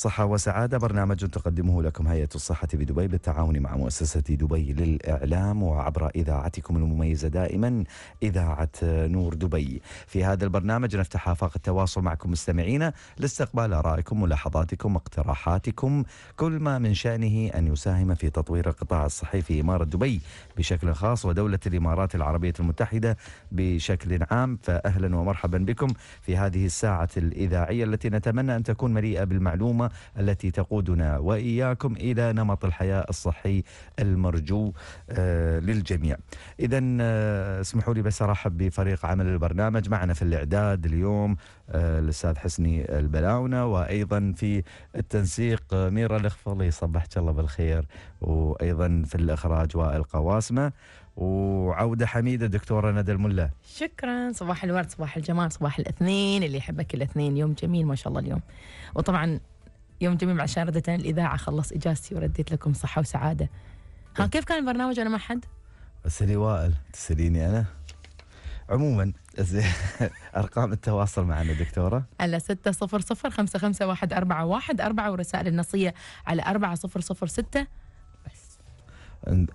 صحة وسعادة برنامج تقدمه لكم هيئة الصحة بدبي بالتعاون مع مؤسسة دبي للإعلام وعبر إذاعتكم المميزة دائما إذاعة نور دبي في هذا البرنامج نفتح آفاق التواصل معكم مستمعينا لاستقبال آرائكم ملاحظاتكم اقتراحاتكم كل ما من شأنه أن يساهم في تطوير القطاع الصحي في إمارة دبي بشكل خاص ودولة الإمارات العربية المتحدة بشكل عام فأهلا ومرحبا بكم في هذه الساعة الإذاعية التي نتمنى أن تكون مليئة بالمعلومة التي تقودنا وإياكم إلى نمط الحياة الصحي المرجو آه، للجميع إذا آه، اسمحوا لي بس أرحب بفريق عمل البرنامج معنا في الإعداد اليوم آه، الأستاذ حسني البلاونة وأيضا في التنسيق ميرا الخفلي صبحت الله بالخير وأيضا في الإخراج وائل قواسمة وعوده حميده دكتوره ندى الملا شكرا صباح الورد صباح الجمال صباح الاثنين اللي يحبك الاثنين يوم جميل ما شاء الله اليوم وطبعا يوم جميل مع شاردتين الإذاعة خلص إجازتي ورديت لكم صحة وسعادة ها كيف كان البرنامج أنا ما حد؟ اسالي وائل تسأليني أنا عموما أرقام التواصل معنا دكتورة على ستة صفر صفر خمسة خمسة واحد أربعة واحد أربعة ورسائل النصية على أربعة صفر صفر ستة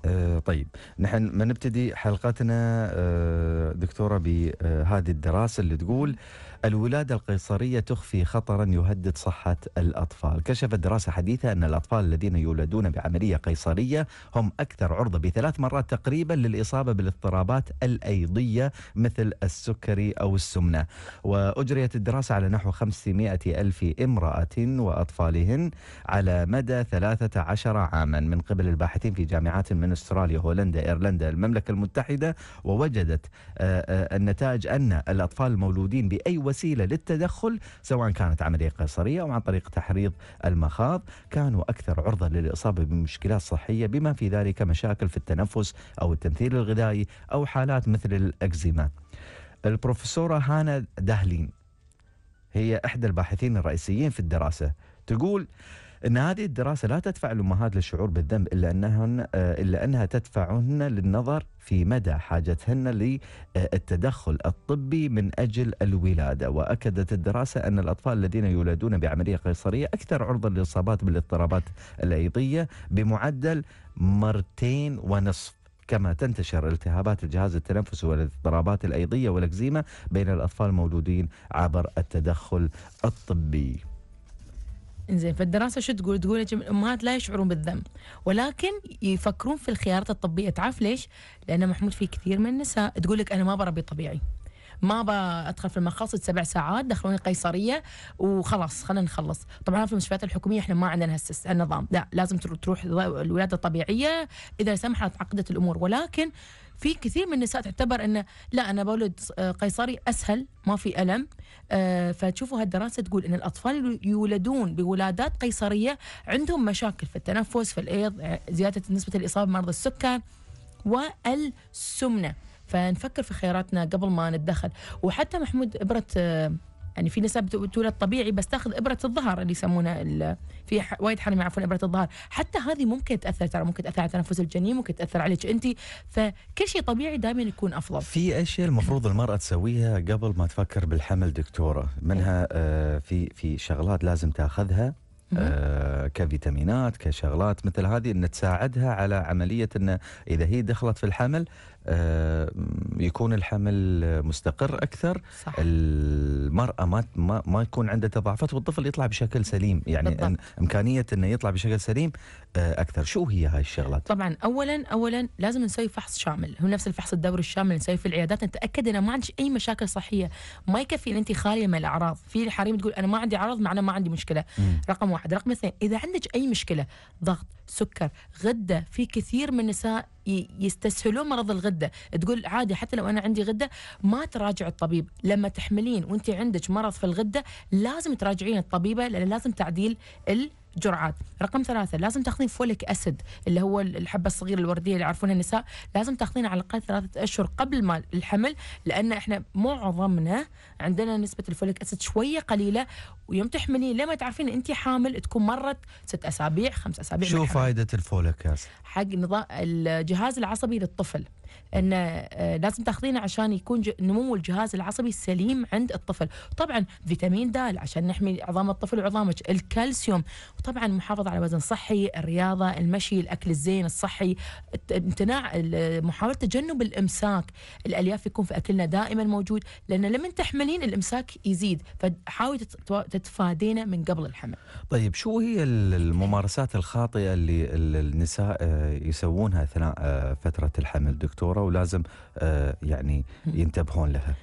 آه، طيب نحن ما نبتدي حلقتنا آه، دكتورة بهذه الدراسة اللي تقول الولادة القيصرية تخفي خطرا يهدد صحة الأطفال كشفت دراسة حديثة أن الأطفال الذين يولدون بعملية قيصرية هم أكثر عرضة بثلاث مرات تقريبا للإصابة بالاضطرابات الأيضية مثل السكري أو السمنة وأجريت الدراسة على نحو 500 ألف امرأة وأطفالهن على مدى 13 عاما من قبل الباحثين في جامعات من استراليا هولندا إيرلندا المملكة المتحدة ووجدت آه، آه، النتائج أن الأطفال المولودين بأي وسيلة وسيلة للتدخل سواء كانت عملية قيصرية أو عن طريق تحريض المخاض كانوا أكثر عرضة للإصابة بمشكلات صحية بما في ذلك مشاكل في التنفس أو التمثيل الغذائي أو حالات مثل الأكزيما البروفيسورة هانا دهلين هي إحدى الباحثين الرئيسيين في الدراسة تقول ان هذه الدراسه لا تدفع الامهات للشعور بالذنب الا انهن آه، الا انها تدفعهن للنظر في مدى حاجتهن للتدخل الطبي من اجل الولاده، واكدت الدراسه ان الاطفال الذين يولدون بعمليه قيصريه اكثر عرضه للاصابات بالاضطرابات الايضيه بمعدل مرتين ونصف. كما تنتشر التهابات الجهاز التنفسي والاضطرابات الايضيه والاكزيما بين الاطفال المولودين عبر التدخل الطبي. انزين فالدراسه شو تقول؟ تقول يا الامهات لا يشعرون بالذنب ولكن يفكرون في الخيارات الطبيه تعرف ليش؟ لان محمود في كثير من النساء تقول لك انا ما بربي طبيعي ما بدخل في المخاص سبع ساعات دخلوني قيصريه وخلاص خلينا نخلص طبعا في المستشفيات الحكوميه احنا ما عندنا هالنظام لا لازم تروح الولاده الطبيعيه اذا سمحت عقدت الامور ولكن في كثير من النساء تعتبر انه لا أنا بولد آه، قيصري أسهل ما في ألم آه، فتشوفوا هالدراسة تقول أن الأطفال اللي يولدون بولادات قيصرية عندهم مشاكل في التنفس في الأيض آه، زيادة نسبة الإصابة بمرض السكر والسمنة فنفكر في خياراتنا قبل ما نتدخل وحتى محمود إبرة يعني في نساء بتولد طبيعي بس تاخذ ابره الظهر اللي يسمونها في وايد حريم عفوا ابره الظهر حتى هذه ممكن تاثر ترى ممكن تاثر على تنفس الجنين ممكن تاثر عليك انت فكل شيء طبيعي دائما يكون افضل في اشياء المفروض المراه تسويها قبل ما تفكر بالحمل دكتوره منها إيه. آه في في شغلات لازم تاخذها آه كفيتامينات كشغلات مثل هذه ان تساعدها على عمليه ان اذا هي دخلت في الحمل آه، يكون الحمل مستقر اكثر صح. المراه ما ما يكون عندها تضاعفات والطفل يطلع بشكل سليم يعني بالضبط. امكانيه انه يطلع بشكل سليم آه، اكثر شو هي هاي الشغلات طبعا اولا اولا لازم نسوي فحص شامل هو نفس الفحص الدوري الشامل نسوي في العيادات نتاكد انه ما عندك اي مشاكل صحيه ما يكفي ان انت خاليه من الاعراض في حريم تقول انا ما عندي اعراض معناه ما عندي مشكله م. رقم واحد رقم اثنين اذا عندك اي مشكله ضغط سكر غده في كثير من النساء يستسهلون مرض الغده تقول عادي حتى لو انا عندي غده ما تراجع الطبيب لما تحملين وانت عندك مرض في الغده لازم تراجعين الطبيبه لان لازم تعديل ال جرعات رقم ثلاثة لازم تاخذين فوليك أسد اللي هو الحبة الصغيرة الوردية اللي يعرفونها النساء لازم تاخذينها على الأقل ثلاثة أشهر قبل ما الحمل لأن إحنا معظمنا عندنا نسبة الفوليك أسد شوية قليلة ويوم تحملين لما تعرفين أنت حامل تكون مرت ست أسابيع خمس أسابيع شو فائدة الفوليك أسد حق نظام الجهاز العصبي للطفل ان آه، لازم تاخذينه عشان يكون نمو الجهاز العصبي سليم عند الطفل طبعا فيتامين د عشان نحمي عظام الطفل وعظامك الكالسيوم وطبعا المحافظه على وزن صحي الرياضه المشي الاكل الزين الصحي امتناع محاوله تجنب الامساك الالياف يكون في اكلنا دائما موجود لان لما تحملين الامساك يزيد فحاولي تتفادينه من قبل الحمل طيب شو هي الممارسات الخاطئه اللي النساء آه، يسوونها اثناء آه، فتره الحمل دكتوره ولازم آه، يعني ينتبهون لها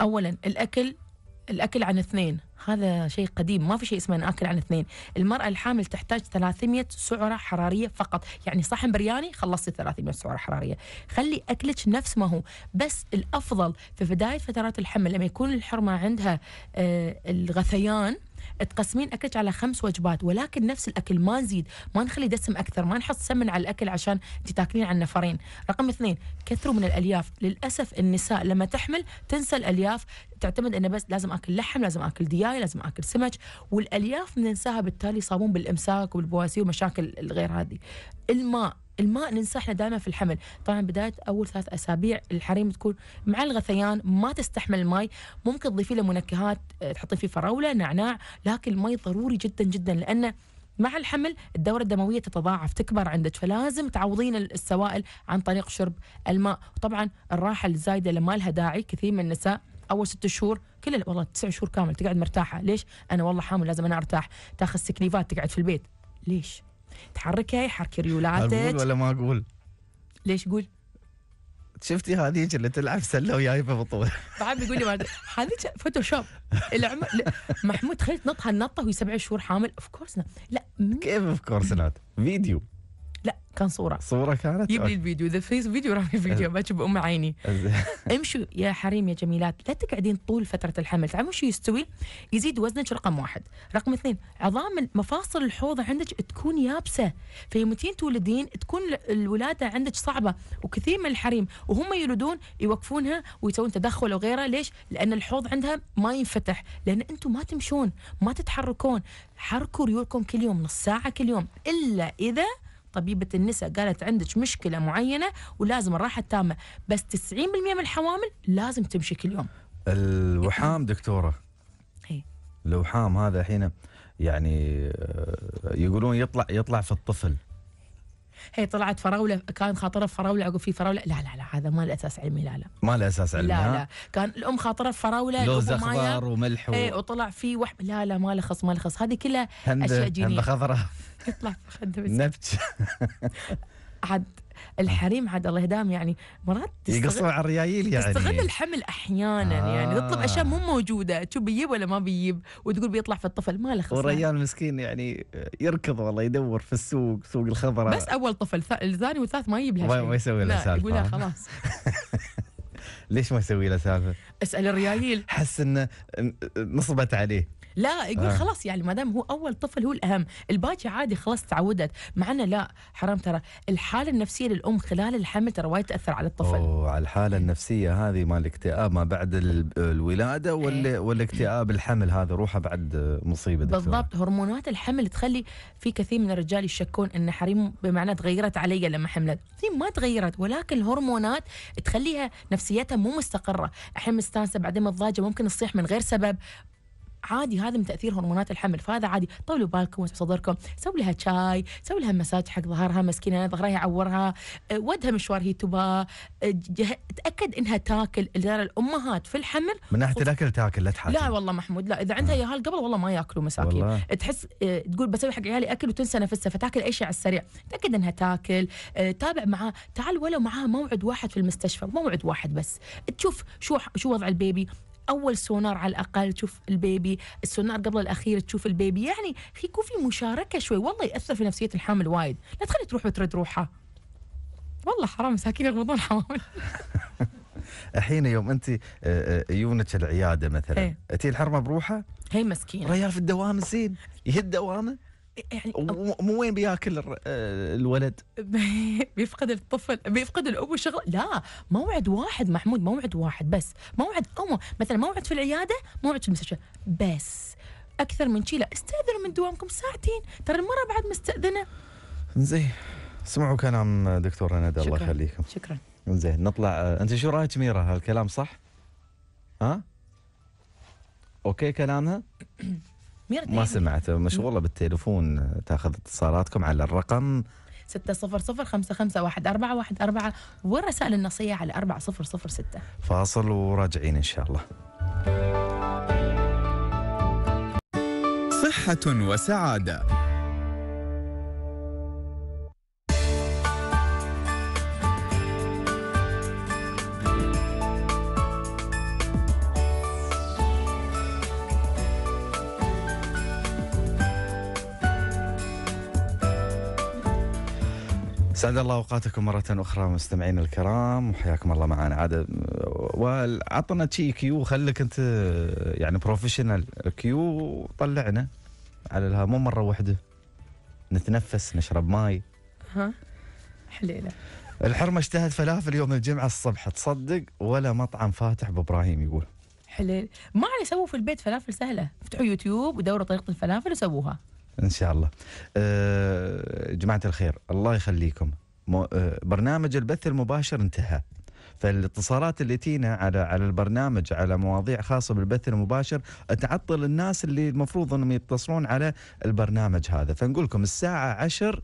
اولا الاكل الاكل عن اثنين هذا شيء قديم ما في شيء اسمه ناكل عن اثنين المراه الحامل تحتاج 300 سعره حراريه فقط يعني صحن برياني خلصتي 300 سعره حراريه خلي اكلك نفس ما هو بس الافضل في بدايه فترات الحمل لما يكون الحرمه عندها آه، الغثيان تقسمين اكلك على خمس وجبات ولكن نفس الاكل ما نزيد ما نخلي دسم اكثر ما نحط سمن على الاكل عشان انت تاكلين على النفرين رقم اثنين كثروا من الالياف للاسف النساء لما تحمل تنسى الالياف تعتمد انه بس لازم اكل لحم لازم اكل دياي لازم اكل سمك والالياف ننساها بالتالي صابون بالامساك والبواسير ومشاكل الغير هذه الماء الماء ننسى احنا دائما في الحمل طبعا بدايه اول ثلاث اسابيع الحريم تكون مع الغثيان ما تستحمل الماء ممكن تضيفي له منكهات آه، تحطي فيه فراوله نعناع لكن الماء ضروري جدا جدا لانه مع الحمل الدورة الدموية تتضاعف تكبر عندك فلازم تعوضين السوائل عن طريق شرب الماء وطبعا الراحة الزايدة اللي ما لها داعي كثير من النساء اول ست شهور كل والله تسع شهور كامل تقعد مرتاحه ليش انا والله حامل لازم انا ارتاح تاخذ سكليفات تقعد في البيت ليش تحركها يحرك ريولاتك اقول ولا ما اقول؟ ليش قول؟ شفتي هذيك اللي تلعب سله وجايبه بطوله بعد بيقول لي هذيك فوتوشوب العمر محمود تخيل نطها هالنطه وهي سبع شهور حامل اوف كورس لا كيف اوف كورس فيديو كان صوره صوره كانت يبني الفيديو اذا في فيديو راح في فيديو ما تشوف ام عيني امشوا يا حريم يا جميلات لا تقعدين طول فتره الحمل تعرفون شو يستوي يزيد وزنك رقم واحد رقم اثنين عظام مفاصل الحوض عندك تكون يابسه فيمتين تولدين تكون الولاده عندك صعبه وكثير من الحريم وهم يولدون يوقفونها ويسوون تدخل وغيره ليش لان الحوض عندها ما ينفتح لان انتم ما تمشون ما تتحركون حركوا ريولكم كل يوم نص ساعه كل يوم الا اذا طبيبة النساء قالت عندك مشكلة معينة ولازم الراحة التامة بس 90% من الحوامل لازم تمشي كل يوم الوحام إيه. دكتورة هي. إيه. الوحام هذا حين يعني آه، يقولون يطلع يطلع في الطفل هي طلعت فراوله كان خاطرها فراوله عقب في فراوله لا لا لا هذا ما له اساس علمي لا لا ما له اساس علمي لا لا كان الام خاطرها فراوله لوز اخضر وملح و... إيه، وطلع في وح... لا لا ما له خص ما له خص هذه كلها اشياء جينيه هند خضراء يطلع خدمه نبت عاد الحريم عاد الله يهدام يعني مرات يقصوا على الريايل يعني تستغل الحمل احيانا يعني، آه. يعني تطلب اشياء مو موجوده تشوف بيجيب ولا ما بيجيب وتقول بيطلع في الطفل ما له والريال مسكين يعني يركض والله يدور في السوق سوق الخضراء بس اول طفل الثاني والثالث ما يجيب لها شيء ما يسوي له سالفه يقول خلاص ليش ما يسوي له سالفه؟ اسال الريايل حس انه نصبت عليه لا يقول آه. خلاص يعني ما دام هو اول طفل هو الاهم الباقي عادي خلاص تعودت معنا لا حرام ترى الحاله النفسيه للام خلال الحمل ترى وايد تاثر على الطفل اوه على الحاله إيه. النفسيه هذه مال الاكتئاب ما بعد الولاده ولا إيه. والاكتئاب الحمل هذا روحه بعد مصيبه دكتور. بالضبط هرمونات الحمل تخلي في كثير من الرجال يشكون ان حريم بمعنى تغيرت علي لما حملت هي ما تغيرت ولكن الهرمونات تخليها نفسيتها مو مستقره الحين مستانسه بعدين متضاجه ممكن تصيح من غير سبب عادي هذا من تاثير هرمونات الحمل فهذا عادي طولوا بالكم وسعوا صدركم سووا لها شاي سووا لها مساج حق ظهرها مسكينه ظهرها يعورها أه، ودها مشوار هي تبا أه، تاكد انها تاكل الامهات في الحمل من ناحيه الاكل تاكل لا تحاكي لا والله محمود لا اذا عندها آه. ياهال قبل والله ما ياكلوا مساكين تحس تقول بسوي حق عيالي اكل وتنسى نفسها فتاكل اي شيء على السريع تاكد انها تاكل تابع معها تعال ولو معاها موعد واحد في المستشفى موعد واحد بس تشوف شو شو وضع البيبي اول سونار على الاقل تشوف البيبي السونار قبل الاخير تشوف البيبي يعني يكون في مشاركه شوي والله ياثر في نفسيه الحامل وايد لا تخلي تروح وترد روحها والله حرام مساكين يغمضون حوامل الحين يوم انت آه، آه، يونك العياده مثلا إيه. تي الحرمه بروحها هي مسكينه ريال في الدوام زين يهد دوامه يعني مو وين بياكل آه، الولد؟ بيفقد الطفل بيفقد الابو شغله لا موعد واحد محمود موعد واحد بس موعد امه مثلا موعد في العياده موعد في المستشفى بس اكثر من شي لا استاذنوا من دوامكم ساعتين ترى المره بعد مستاذنه زين سمعوا كلام دكتوره ندى الله يخليكم شكرا زين نطلع آه، انت شو رايك ميره هالكلام صح؟ ها؟ اوكي كلامها؟ ما سمعت مشغولة بالتليفون تاخذ اتصالاتكم على الرقم ستة صفر صفر خمسة خمسة واحد أربعة واحد أربعة والرسائل النصية على أربعة صفر صفر ستة فاصل وراجعين إن شاء الله صحة وسعادة سعد الله اوقاتكم مره اخرى مستمعينا الكرام وحياكم الله معنا عاد وعطنا شي كيو خليك انت يعني بروفيشنال كيو طلعنا على الها مو مره واحده نتنفس نشرب ماي ها حليله الحرمه اشتهت فلافل يوم الجمعه الصبح تصدق ولا مطعم فاتح بابراهيم يقول حليل ما عليه سووا في البيت فلافل سهله افتحوا يوتيوب ودوروا طريقه الفلافل وسووها ان شاء الله آه، جماعه الخير الله يخليكم آه، برنامج البث المباشر انتهى فالاتصالات اللي تينا على على البرنامج على مواضيع خاصه بالبث المباشر تعطل الناس اللي المفروض انهم يتصلون على البرنامج هذا فنقول لكم الساعه 10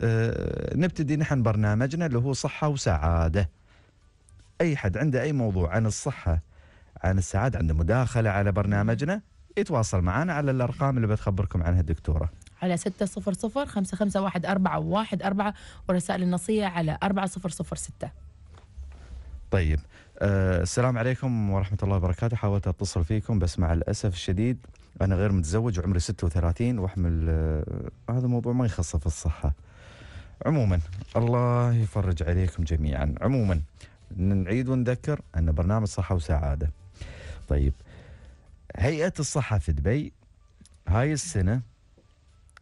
آه، نبتدي نحن برنامجنا اللي هو صحه وسعاده اي حد عنده اي موضوع عن الصحه عن السعاده عنده مداخله على برنامجنا يتواصل معنا على الأرقام اللي بتخبركم عنها الدكتورة على 600 5514 ورسائل النصية على 4006 طيب أه السلام عليكم ورحمة الله وبركاته حاولت أتصل فيكم بس مع الأسف الشديد أنا غير متزوج وعمري 36 وأحمل أه هذا موضوع ما يخص في الصحة عموما الله يفرج عليكم جميعا عموما نعيد ونذكر أن برنامج صحة وسعادة طيب هيئه الصحه في دبي هاي السنه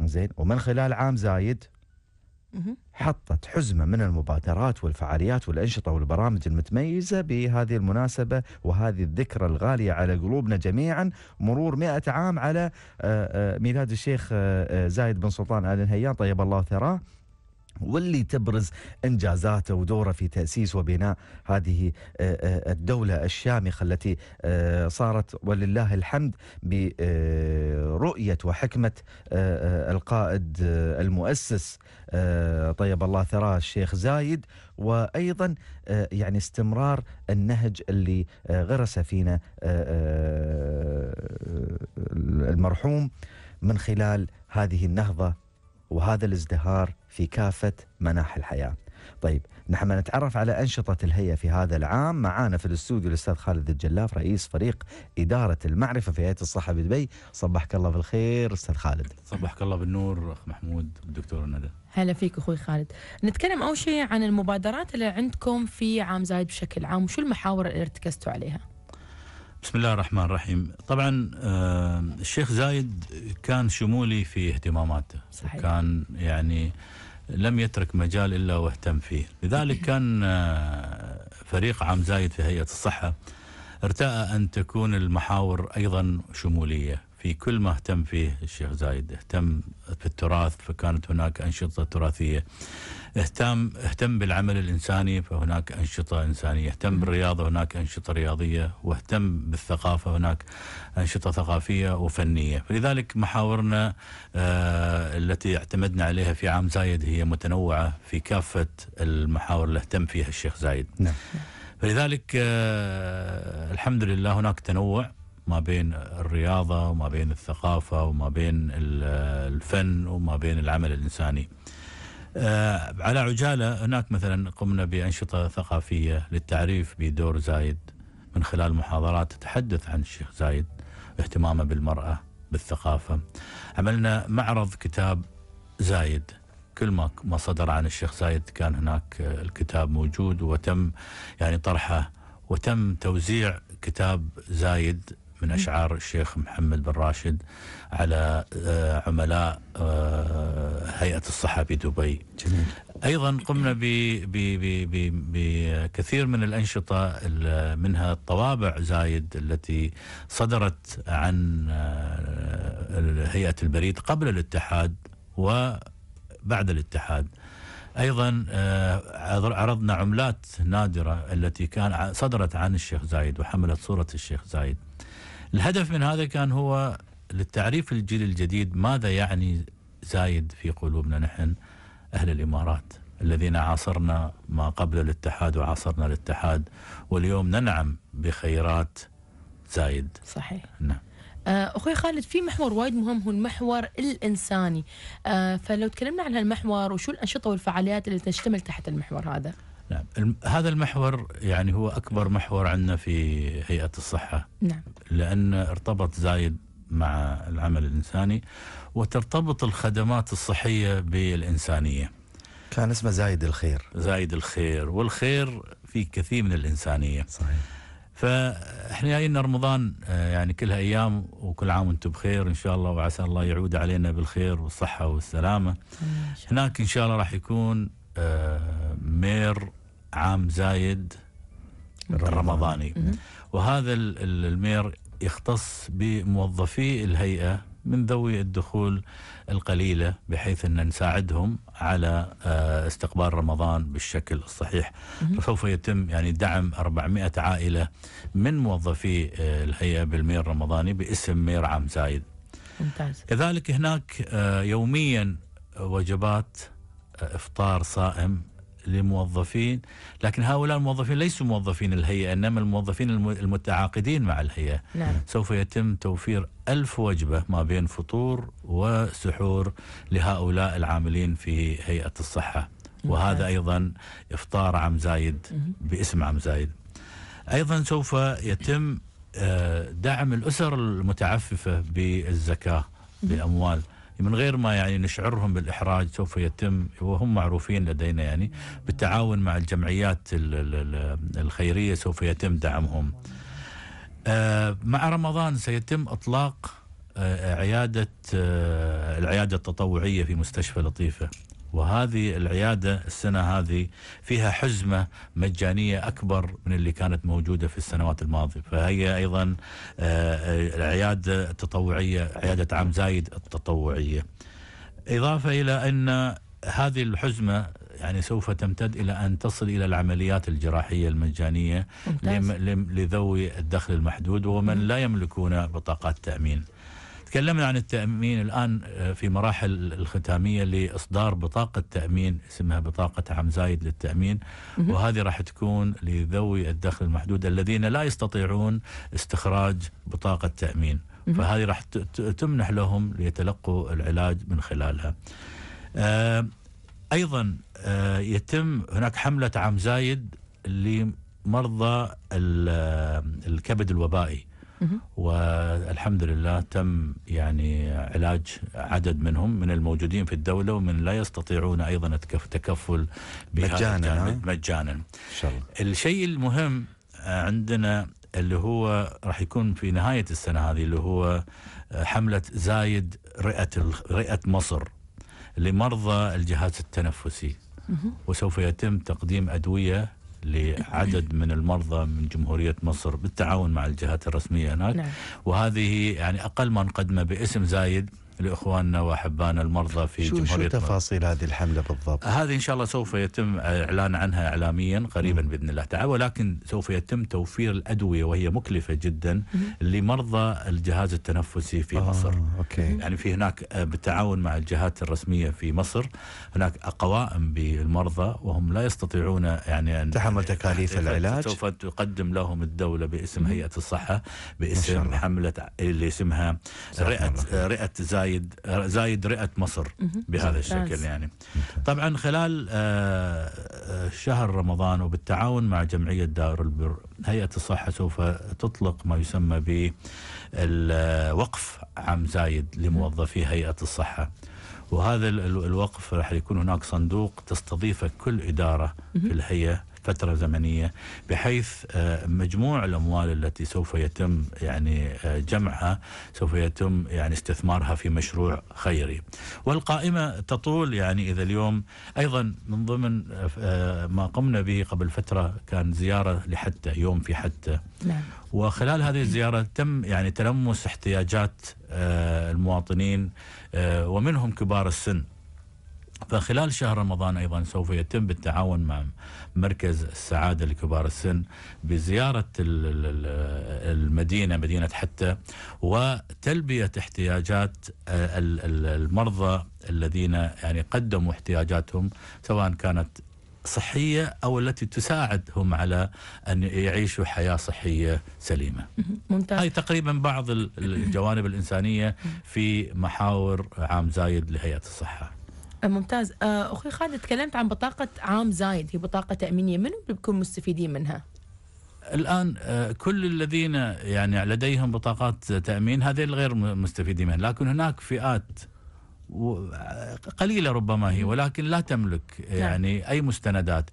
زين ومن خلال عام زايد حطت حزمه من المبادرات والفعاليات والانشطه والبرامج المتميزه بهذه المناسبه وهذه الذكرى الغاليه على قلوبنا جميعا مرور 100 عام على آه، آه، ميلاد الشيخ آه، زايد بن سلطان ال نهيان طيب الله ثراه واللي تبرز انجازاته ودوره في تاسيس وبناء هذه آه، آه، الدوله الشامخه التي آه، صارت ولله الحمد برؤيه وحكمه القائد المؤسس طيب الله ثراه الشيخ زايد وايضا يعني استمرار النهج اللي غرس فينا المرحوم من خلال هذه النهضه وهذا الازدهار في كافة مناحي الحياة طيب نحن نتعرف على أنشطة الهيئة في هذا العام معانا في الاستوديو الأستاذ خالد الجلاف رئيس فريق إدارة المعرفة في هيئة الصحة بدبي صبحك الله بالخير أستاذ خالد صبحك الله بالنور أخ محمود الدكتور ندى هلا فيك أخوي خالد نتكلم أول شيء عن المبادرات اللي عندكم في عام زايد بشكل عام وشو المحاور اللي ارتكزتوا عليها بسم الله الرحمن الرحيم طبعا آه، الشيخ زايد كان شمولي في اهتماماته صحيح. كان يعني آه لم يترك مجال إلا واهتم فيه لذلك كان آه، فريق عام زايد في هيئة الصحة ارتأى أن تكون المحاور أيضا شمولية في كل ما اهتم فيه الشيخ زايد اهتم في التراث فكانت هناك أنشطة تراثية اهتم اهتم بالعمل الإنساني فهناك أنشطة إنسانية اهتم بالرياضة هناك أنشطة رياضية واهتم بالثقافة هناك أنشطة ثقافية وفنية فلذلك محاورنا آه التي اعتمدنا عليها في عام زايد هي متنوعة في كافة المحاور اللي اهتم فيها الشيخ زايد نعم. فلذلك آه الحمد لله هناك تنوع ما بين الرياضة وما بين الثقافة وما بين الفن وما بين العمل الإنساني آه، على عجالة هناك مثلا قمنا بأنشطة ثقافية للتعريف بدور زايد من خلال محاضرات تتحدث عن الشيخ زايد اهتمامه بالمرأة بالثقافة عملنا معرض كتاب زايد كل ما ما صدر عن الشيخ زايد كان هناك آه، الكتاب موجود وتم يعني طرحه وتم توزيع كتاب زايد من أشعار الشيخ محمد بن راشد على آه، عملاء آه، هيئة الصحة بدبي جميل. أيضا قمنا بكثير من الأنشطة منها الطوابع زايد التي صدرت عن آه، هيئة البريد قبل الاتحاد وبعد الاتحاد ايضا عرضنا عملات نادره التي كان صدرت عن الشيخ زايد وحملت صوره الشيخ زايد الهدف من هذا كان هو للتعريف الجيل الجديد ماذا يعني زايد في قلوبنا نحن أهل الإمارات الذين عاصرنا ما قبل الاتحاد وعاصرنا الاتحاد واليوم ننعم بخيرات زايد صحيح نعم آه، اخوي خالد في محور وايد مهم هو المحور الانساني آه، فلو تكلمنا عن هالمحور وشو الانشطه والفعاليات اللي تشتمل تحت المحور هذا نعم هذا المحور يعني هو أكبر محور عندنا في هيئة الصحة نعم. لأن ارتبط زايد مع العمل الإنساني وترتبط الخدمات الصحية بالإنسانية كان اسمه زايد الخير زايد الخير والخير في كثير من الإنسانية صحيح فاحنا جايين رمضان آه، يعني كلها ايام وكل عام وانتم بخير ان شاء الله وعسى الله يعود علينا بالخير والصحه والسلامه. هناك ان شاء الله راح يكون آه، مير عام زايد الرمضاني وهذا المير يختص بموظفي الهيئة من ذوي الدخول القليلة بحيث أن نساعدهم على آه، استقبال رمضان بالشكل الصحيح فسوف يتم يعني دعم 400 عائلة من موظفي آه، الهيئة بالمير الرمضاني باسم مير عام زايد ممتاز. كذلك هناك آه، يوميا وجبات افطار صائم لموظفين لكن هؤلاء الموظفين ليسوا موظفين الهيئة إنما الموظفين المتعاقدين مع الهيئة نعم. سوف يتم توفير ألف وجبة ما بين فطور وسحور لهؤلاء العاملين في هيئة الصحة نعم. وهذا أيضا إفطار عم زايد باسم عم زايد أيضا سوف يتم آه، دعم الأسر المتعففة بالزكاة بأموال من غير ما يعني نشعرهم بالإحراج سوف يتم وهم معروفين لدينا يعني بالتعاون مع الجمعيات الخيرية سوف يتم دعمهم آه، مع رمضان سيتم إطلاق آه، عيادة آه، العيادة التطوعية في مستشفى لطيفة وهذه العيادة السنة هذه فيها حزمة مجانية أكبر من اللي كانت موجودة في السنوات الماضية فهي أيضا آه، العيادة التطوعية عيادة عم زايد التطوعية إضافة إلى أن هذه الحزمة يعني سوف تمتد إلى أن تصل إلى العمليات الجراحية المجانية لذوي الدخل المحدود ومن لا يملكون بطاقات تأمين تكلمنا عن التأمين الآن آه، في مراحل الختامية لإصدار بطاقة تأمين اسمها بطاقة عم زايد للتأمين وهذه راح تكون لذوي الدخل المحدود الذين لا يستطيعون استخراج بطاقة تأمين فهذه راح تمنح لهم ليتلقوا العلاج من خلالها آه، أيضا آه، يتم هناك حملة عم زايد لمرضى الكبد الوبائي والحمد لله تم يعني علاج عدد منهم من الموجودين في الدولة ومن لا يستطيعون أيضا التكفل مجانا مجانا إن شاء الله الشيء المهم آه، عندنا اللي هو راح يكون في نهاية السنة هذه اللي هو آه، حملة زايد رئة رئة مصر لمرضى الجهاز التنفسي وسوف يتم تقديم أدوية لعدد من المرضى من جمهورية مصر بالتعاون مع الجهات الرسمية هناك نعم. وهذه يعني أقل من قدمه باسم زايد لاخواننا واحبائنا المرضى في شو جمهوريه شو تفاصيل هذه الحمله بالضبط؟ هذه ان شاء الله سوف يتم اعلان عنها اعلاميا قريبا مم. باذن الله تعالى ولكن سوف يتم توفير الادويه وهي مكلفه جدا مم. لمرضى الجهاز التنفسي في آه مصر. أوكي. يعني في هناك آه، بالتعاون مع الجهات الرسميه في مصر هناك قوائم بالمرضى وهم لا يستطيعون يعني أن تحمل تكاليف العلاج سوف تقدم لهم الدوله باسم هيئه الصحه باسم حمله اللي اسمها رئه رئه زايد زايد زايد رئه مصر بهذا الشكل يعني طبعا خلال آه، آه، شهر رمضان وبالتعاون مع جمعيه دار البر هيئه الصحه سوف تطلق ما يسمى بالوقف عام زايد لموظفي هيئه الصحه وهذا الوقف راح يكون هناك صندوق تستضيفه كل اداره في الهيئه فترة زمنية بحيث آه، مجموع الأموال التي سوف يتم يعني آه، جمعها سوف يتم يعني استثمارها في مشروع خيري والقائمة تطول يعني إذا اليوم أيضا من ضمن آه، ما قمنا به قبل فترة كان زيارة لحتى يوم في حتى نعم. وخلال هذه الزيارة تم يعني تلمس احتياجات المواطنين ومنهم كبار السن فخلال شهر رمضان ايضا سوف يتم بالتعاون مع مركز السعاده لكبار السن بزياره المدينه مدينه حتى وتلبيه احتياجات آه، المرضى الذين يعني قدموا احتياجاتهم سواء كانت صحية أو التي تساعدهم على أن يعيشوا حياة صحية سليمة ممتاز. هاي تقريبا بعض الجوانب الإنسانية في محاور عام زايد لهيئة الصحة ممتاز آه، اخوي خالد تكلمت عن بطاقه عام زايد هي بطاقه تامينيه من بيكون مستفيدين منها الان آه، كل الذين يعني لديهم بطاقات تامين هذه غير مستفيدين منها لكن هناك فئات قليله ربما هي ولكن لا تملك نعم. يعني اي مستندات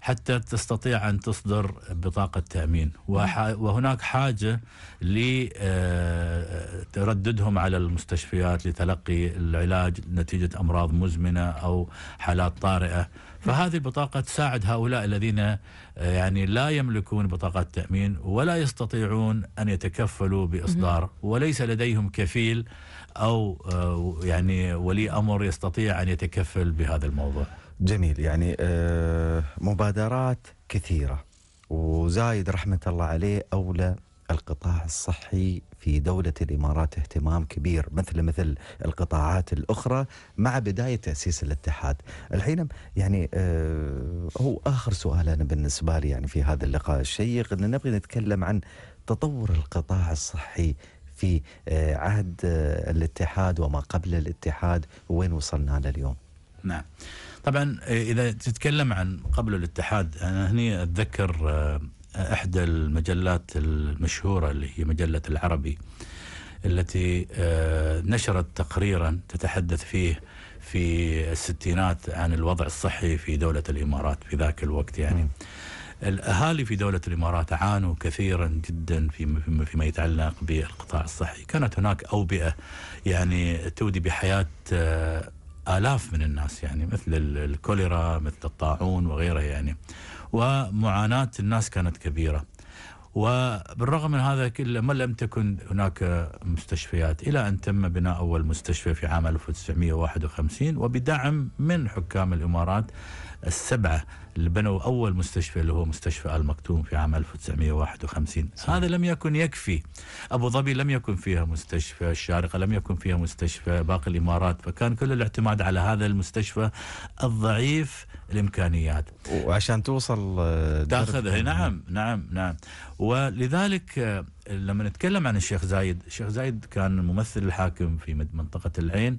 حتى تستطيع أن تصدر بطاقة تأمين وهناك حاجة لترددهم على المستشفيات لتلقي العلاج نتيجة أمراض مزمنة أو حالات طارئة فهذه البطاقة تساعد هؤلاء الذين يعني لا يملكون بطاقات تأمين ولا يستطيعون أن يتكفلوا بإصدار وليس لديهم كفيل أو يعني ولي أمر يستطيع أن يتكفل بهذا الموضوع جميل يعني آه، مبادرات كثيرة وزايد رحمة الله عليه أولى القطاع الصحي في دولة الإمارات اهتمام كبير مثل مثل القطاعات الأخرى مع بداية تأسيس الاتحاد الحين يعني آه هو آخر سؤال أنا بالنسبة لي يعني في هذا اللقاء الشيق أن نبغي نتكلم عن تطور القطاع الصحي في آه عهد آه الاتحاد وما قبل الاتحاد وين وصلنا اليوم نعم طبعا إيه، اذا تتكلم عن قبل الاتحاد انا هني اتذكر آه، احدى المجلات المشهوره اللي هي مجله العربي التي آه، نشرت تقريرا تتحدث فيه في الستينات عن الوضع الصحي في دولة الإمارات في ذاك الوقت يعني الأهالي في دولة الإمارات عانوا كثيرا جدا فيما في يتعلق بالقطاع الصحي كانت هناك أوبئة يعني تودي بحياة آه، آلاف من الناس يعني مثل الكوليرا مثل الطاعون وغيره يعني ومعاناة الناس كانت كبيرة وبالرغم من هذا كله ما لم تكن هناك مستشفيات إلى أن تم بناء أول مستشفى في عام 1951 وبدعم من حكام الإمارات السبعة اللي بنوا أول مستشفى اللي هو مستشفى المكتوم في عام 1951 صحيح. هذا لم يكن يكفي أبو ظبي لم يكن فيها مستشفى الشارقة لم يكن فيها مستشفى باقي الإمارات فكان كل الاعتماد على هذا المستشفى الضعيف الإمكانيات وعشان توصل آه، تأخذها نعم نعم نعم ولذلك آه، لما نتكلم عن الشيخ زايد الشيخ زايد كان ممثل الحاكم في منطقة العين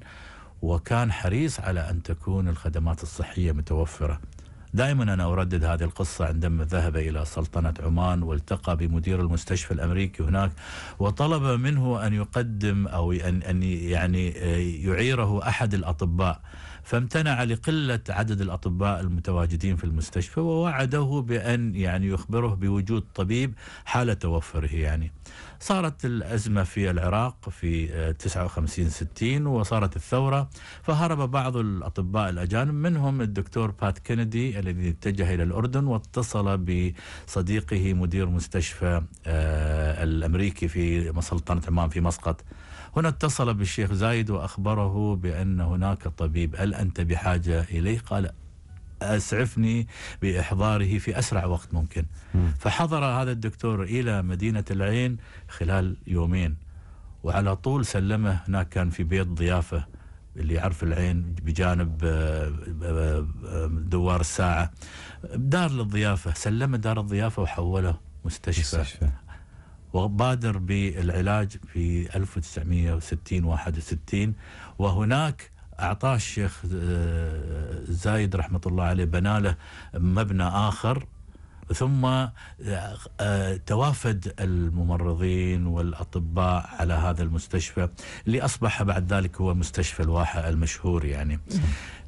وكان حريص على أن تكون الخدمات الصحية متوفرة دائما أنا أردد هذه القصة عندما ذهب إلى سلطنة عمان والتقى بمدير المستشفى الأمريكي هناك وطلب منه أن يقدم أو أن يعني آه، يعيره أحد الأطباء فامتنع لقلة عدد الأطباء المتواجدين في المستشفى ووعده بأن يعني يخبره بوجود طبيب حال توفره يعني صارت الأزمة في العراق في 59-60 وصارت الثورة فهرب بعض الأطباء الأجانب منهم الدكتور بات كينيدي الذي اتجه إلى الأردن واتصل بصديقه مدير مستشفى آه، الأمريكي في سلطنة عمان في مسقط هنا اتصل بالشيخ زايد وأخبره بأن هناك طبيب هل أنت بحاجة إليه قال أسعفني بإحضاره في أسرع وقت ممكن فحضر هذا الدكتور إلى مدينة العين خلال يومين وعلى طول سلمه هناك كان في بيت ضيافة اللي يعرف العين بجانب آه، آه، آه، دوار الساعة دار للضيافة سلمه دار الضيافة وحوله مستشفى, مستشفى. وبادر بالعلاج في 1960 61 وهناك أعطاه الشيخ آه، زايد رحمة الله عليه بنى له مبنى آخر ثم آه، آه، توافد الممرضين والأطباء على هذا المستشفى اللي أصبح بعد ذلك هو مستشفى الواحة المشهور يعني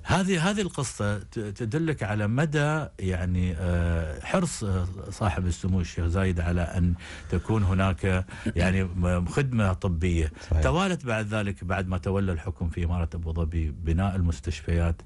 هذه هذه القصه تدلك على مدى يعني آه، حرص آه، صاحب السمو الشيخ زايد على ان تكون هناك يعني خدمه طبيه صحيح. توالت بعد ذلك بعد ما تولى الحكم في اماره ابو ظبي بناء المستشفيات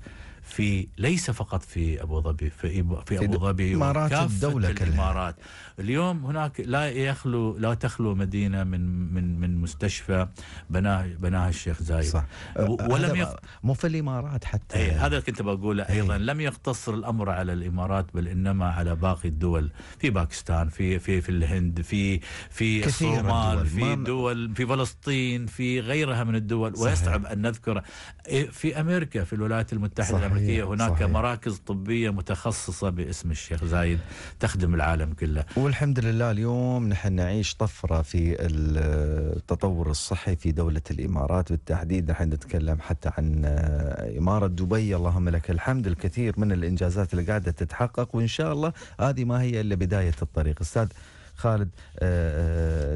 في ليس فقط في ابو ظبي في في ابو ظبي امارات الدوله كلها الامارات اليوم هناك لا يخلو لا تخلو مدينه من من من مستشفى بناه بناه الشيخ زايد صح أه، أه، ولم يق... مو في الامارات حتى أي يعني. هذا كنت بقوله إيه. ايضا لم يقتصر الامر على الامارات بل انما على باقي الدول في باكستان في في في الهند في في الصومال في دول في فلسطين في غيرها من الدول صحيح. ويصعب ان نذكر إيه، في امريكا في الولايات المتحده صحيح. الأمريكية صحيح. هناك صحيح. مراكز طبية متخصصة باسم الشيخ زايد تخدم العالم كله والحمد لله اليوم نحن نعيش طفرة في التطور الصحي في دولة الإمارات بالتحديد نحن نتكلم حتى عن إمارة دبي اللهم لك الحمد الكثير من الإنجازات اللي قاعدة تتحقق وإن شاء الله هذه ما هي إلا بداية الطريق أستاذ خالد آه، آه،